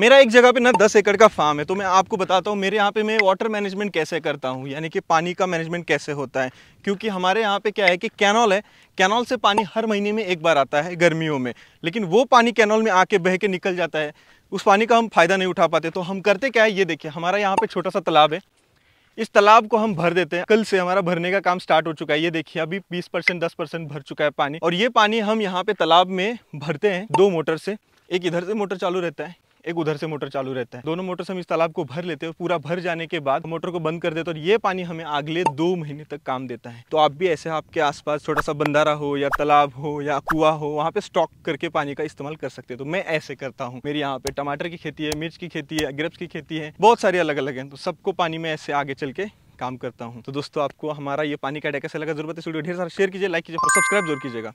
मेरा एक जगह पे ना दस एकड़ का फार्म है तो मैं आपको बताता हूँ मेरे यहाँ पे मैं वाटर मैनेजमेंट कैसे करता हूँ यानी कि पानी का मैनेजमेंट कैसे होता है क्योंकि हमारे यहाँ पे क्या है कि कैनॉल है कैनॉल से पानी हर महीने में एक बार आता है गर्मियों में लेकिन वो पानी कैनॉल में आके बह के निकल जाता है उस पानी का हम फ़ायदा नहीं उठा पाते तो हम करते क्या है ये देखिए हमारा यहाँ पर छोटा सा तालाब है इस तालाब को हम भर देते हैं कल से हमारा भरने का काम स्टार्ट हो चुका है ये देखिए अभी 20 परसेंट दस परसेंट भर चुका है पानी और ये पानी हम यहाँ पे तालाब में भरते हैं दो मोटर से एक इधर से मोटर चालू रहता है एक उधर से मोटर चालू रहता है दोनों मोटर से हम इस तालाब को भर लेते हैं पूरा भर जाने के बाद मोटर को बंद कर देते हैं और ये पानी हमें अगले दो महीने तक काम देता है तो आप भी ऐसे आपके आसपास छोटा सा बंदारा हो या तालाब हो या कुआ हो वहाँ पे स्टॉक करके पानी का इस्तेमाल कर सकते हैं तो मैं ऐसे करता हूँ मेरी यहाँ पे टमाटर की खेती है मिर्च की खेती है ग्रेप्स की खेती है बहुत सारी अलग अलग है तो सबको पानी में ऐसे आगे चल के काम करता हूँ तो दोस्तों आपको हमारा ये पानी का डे कैसे लगा जरूरत है वीडियो ढेर सारा शेयर कीजिए लाइक कीजिए और सब्सक्राइब जरूर कीजिएगा